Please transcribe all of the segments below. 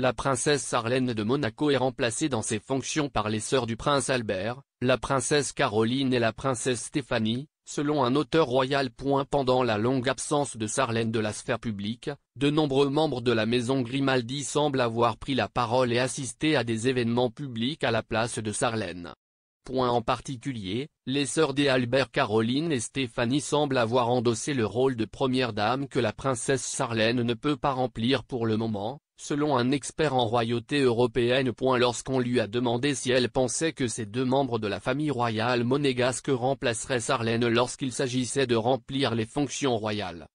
La princesse Sarlène de Monaco est remplacée dans ses fonctions par les sœurs du prince Albert, la princesse Caroline et la princesse Stéphanie, selon un auteur royal. Pendant la longue absence de Sarlène de la sphère publique, de nombreux membres de la maison Grimaldi semblent avoir pris la parole et assisté à des événements publics à la place de Sarlène. Point en particulier, les sœurs des Albert Caroline et Stéphanie semblent avoir endossé le rôle de première dame que la princesse Sarlène ne peut pas remplir pour le moment, selon un expert en royauté européenne. Lorsqu'on lui a demandé si elle pensait que ces deux membres de la famille royale monégasque remplaceraient Sarlène lorsqu'il s'agissait de remplir les fonctions royales.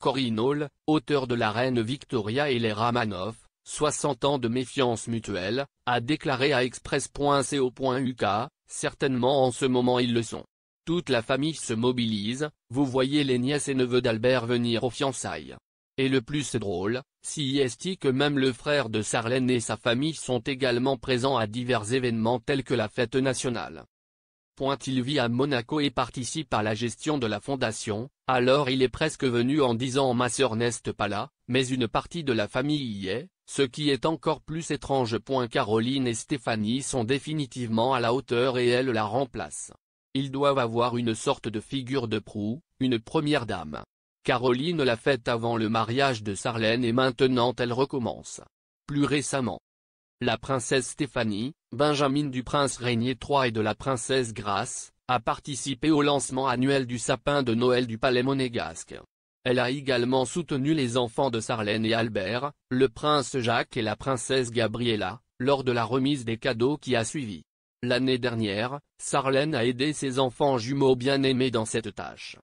Corinne Hall, auteur de La Reine Victoria et les Ramanov, 60 ans de méfiance mutuelle, a déclaré à express.co.uk, certainement en ce moment ils le sont. Toute la famille se mobilise, vous voyez les nièces et neveux d'Albert venir aux fiançailles. Et le plus drôle, si est que même le frère de Sarlène et sa famille sont également présents à divers événements tels que la fête nationale. Point il vit à Monaco et participe à la gestion de la fondation, alors il est presque venu en disant ma sœur n'est pas là, mais une partie de la famille y est, ce qui est encore plus étrange. Caroline et Stéphanie sont définitivement à la hauteur et elles la remplacent. Ils doivent avoir une sorte de figure de proue, une première dame. Caroline l'a faite avant le mariage de Sarlène et maintenant elle recommence. Plus récemment. La princesse Stéphanie, Benjamine du prince Régnier III et de la princesse Grace, a participé au lancement annuel du sapin de Noël du palais monégasque. Elle a également soutenu les enfants de Sarlène et Albert, le prince Jacques et la princesse Gabriella, lors de la remise des cadeaux qui a suivi. L'année dernière, Sarlène a aidé ses enfants jumeaux bien-aimés dans cette tâche.